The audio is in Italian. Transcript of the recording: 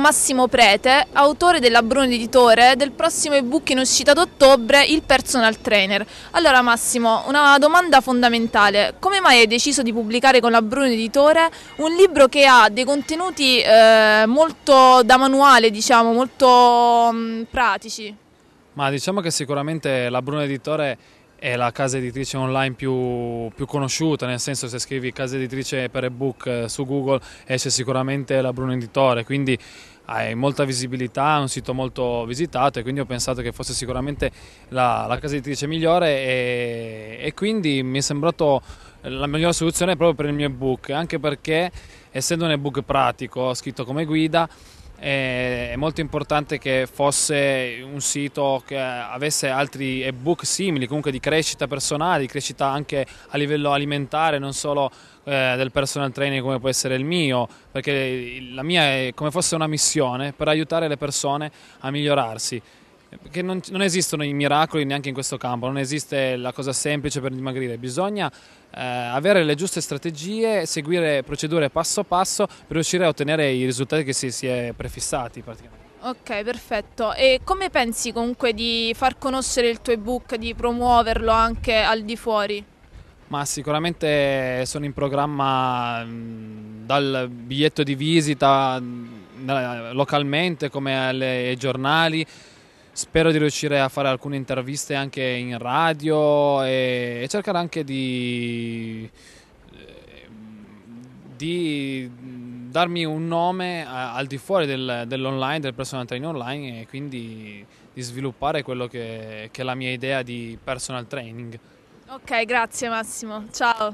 Massimo Prete, autore della Bruni Editore del prossimo ebook in uscita ad ottobre, Il Personal Trainer. Allora Massimo, una domanda fondamentale, come mai hai deciso di pubblicare con la Bruni Editore un libro che ha dei contenuti eh, molto da manuale, diciamo, molto mh, mm, pratici? Ma diciamo che sicuramente la Bruni Editore è la casa editrice online più, più, conosciuta, nel senso se scrivi casa editrice per ebook eh, su Google esce sicuramente la Bruno Editore, quindi hai molta visibilità, è un sito molto visitato e quindi ho pensato che fosse sicuramente la, la casa editrice migliore e, e quindi mi è sembrato la migliore soluzione proprio per il mio ebook, anche perché essendo un ebook pratico, scritto come guida, eh, è molto importante che fosse un sito che avesse altri ebook simili, comunque di crescita personale, di crescita anche a livello alimentare, non solo eh, del personal training come può essere il mio, perché la mia è come fosse una missione per aiutare le persone a migliorarsi. Perché non, non, esistono i miracoli neanche in questo campo, non esiste la cosa semplice per dimagrire, bisogna eh, avere le giuste strategie, seguire procedure passo passo per riuscire a ottenere i risultati che si, si è prefissati praticamente. Ok, perfetto. E come pensi comunque di far conoscere il tuo ebook, di promuoverlo anche al di fuori? Ma sicuramente sono in programma dal biglietto di visita localmente come ai giornali, spero di riuscire a fare alcune interviste anche in radio e, e cercare anche di, ehm, di, darmi un nome al di fuori del, dell'online, del personal training online e quindi di sviluppare quello che, che è la mia idea di personal training. Ok, grazie Massimo, ciao.